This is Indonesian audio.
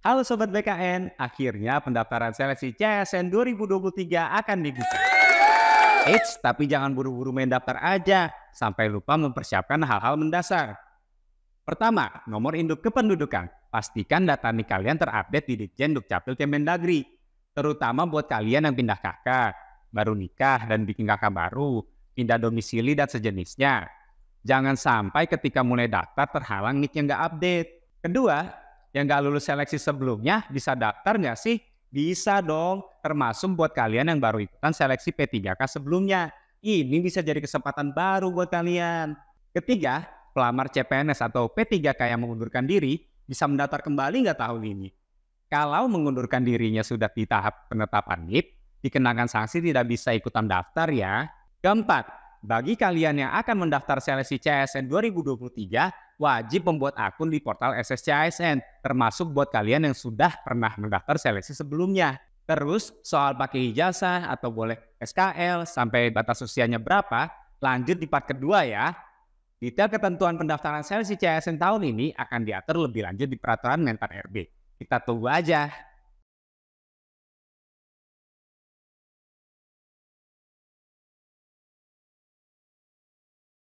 Halo Sobat BKN, akhirnya pendaftaran seleksi CSN 2023 akan dibuka. Eits, tapi jangan buru-buru main daftar aja, sampai lupa mempersiapkan hal-hal mendasar. Pertama, nomor induk kependudukan. Pastikan data nih kalian terupdate di Ditjen Dukcapil Kemendagri, terutama buat kalian yang pindah kakak, baru nikah dan bikin kakak baru, pindah domisili dan sejenisnya. Jangan sampai ketika mulai daftar terhalang yang nggak update. Kedua, yang gak lulus seleksi sebelumnya bisa daftar nggak sih? Bisa dong, termasuk buat kalian yang baru ikutan seleksi P3K sebelumnya. Ini bisa jadi kesempatan baru buat kalian. Ketiga, pelamar CPNS atau P3K yang mengundurkan diri bisa mendaftar kembali nggak tahun ini. Kalau mengundurkan dirinya sudah di tahap penetapan NIP, dikenakan sanksi tidak bisa ikutan daftar ya. Keempat, bagi kalian yang akan mendaftar seleksi CSN 2023, wajib membuat akun di portal ASN, termasuk buat kalian yang sudah pernah mendaftar seleksi sebelumnya. Terus soal pakai ijazah atau boleh SKL sampai batas usianya berapa, lanjut di part kedua ya. Detail ketentuan pendaftaran seleksi CSN tahun ini akan diatur lebih lanjut di peraturan Menpan RB. Kita tunggu aja.